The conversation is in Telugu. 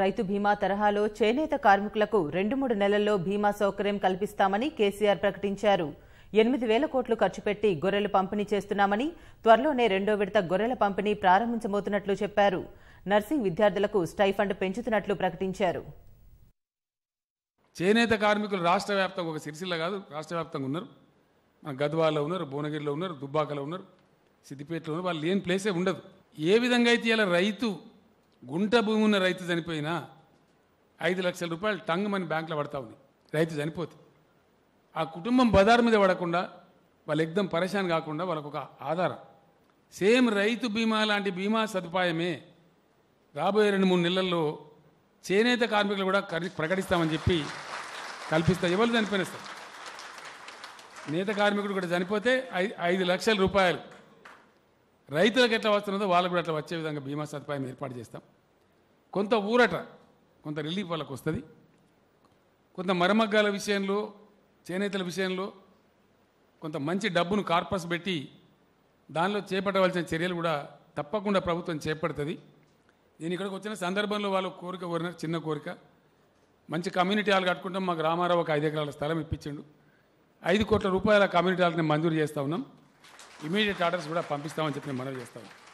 రైతు బీమా తరహాలో చేనేత కార్మికులకు రెండు మూడు నెలల్లో బీమా సౌకర్యం కల్పిస్తామని కేసీఆర్ ప్రకటించారు ఎనిమిది వేల కోట్లు ఖర్చు పెట్టి గొర్రెలు పంపిణీ చేస్తున్నామని త్వరలోనే రెండో విడత గొర్రెల పంపిణీ ప్రారంభించబోతున్నట్లు చెప్పారు నర్సింగ్ విద్యార్థులకు స్టైఫండ్ పెంచుతున్నట్లు ప్రకటించారు చేనేత కార్మికులు రాష్ట్ర వ్యాప్తంగా ఒక సిరిసిల్ల కాదు రాష్ట్ర వ్యాప్తంగా ఉన్నారు మన గద్వాలో ఉన్నారు భువనగిరిలో ఉన్నారు దుబ్బాకలో ఉన్నారు సిద్దిపేటలో ఉన్నారు వాళ్ళు లేని ప్లేసే ఉండదు ఏ విధంగా అయితే ఇలా రైతు గుంట భూమి ఉన్న రైతు చనిపోయినా ఐదు లక్షల రూపాయలు టంగమని బ్యాంకులో పడతా ఉంది రైతు చనిపోతే ఆ కుటుంబం బదారు మీద పడకుండా వాళ్ళు ఎగ్దం పరేషాన్ కాకుండా వాళ్ళకు ఒక ఆధారం సేమ్ రైతు బీమా లాంటి బీమా సదుపాయమే రాబోయే రెండు మూడు నెలల్లో చేనేత కార్మికులు కూడా ప్రకటిస్తామని చెప్పి కల్పిస్తా ఎవరు చనిపోయినా సార్ నేత కార్మికుడు కూడా చనిపోతే ఐదు లక్షల రూపాయలు రైతులకు ఎట్లా వస్తున్నదో వాళ్ళకు కూడా అట్లా వచ్చే విధంగా బీమా సదుపాయం ఏర్పాటు చేస్తాం కొంత ఊరట కొంత రిలీఫ్ వాళ్ళకు వస్తుంది కొంత మరమగ్గాల విషయంలో చేనేతల విషయంలో కొంత మంచి డబ్బును కార్పస్ పెట్టి దానిలో చేపట్టవలసిన చర్యలు కూడా తప్పకుండా ప్రభుత్వం చేపడుతుంది నేను ఇక్కడికి వచ్చిన సందర్భంలో వాళ్ళు కోరిక కోరిన చిన్న కోరిక మంచి కమ్యూనిటీ హాల్ కట్టుకుంటాం మాకు రామారావు ఒక ఐదు ఎకరాల స్థలం ఇప్పించండు ఐదు కోట్ల రూపాయల కమ్యూనిటీ హాల్ని మంజూరు చేస్తూ ఉన్నాం ఇమీడియట్ ఆర్డర్స్ కూడా పంపిస్తామని చెప్పి మనవి చేస్తాను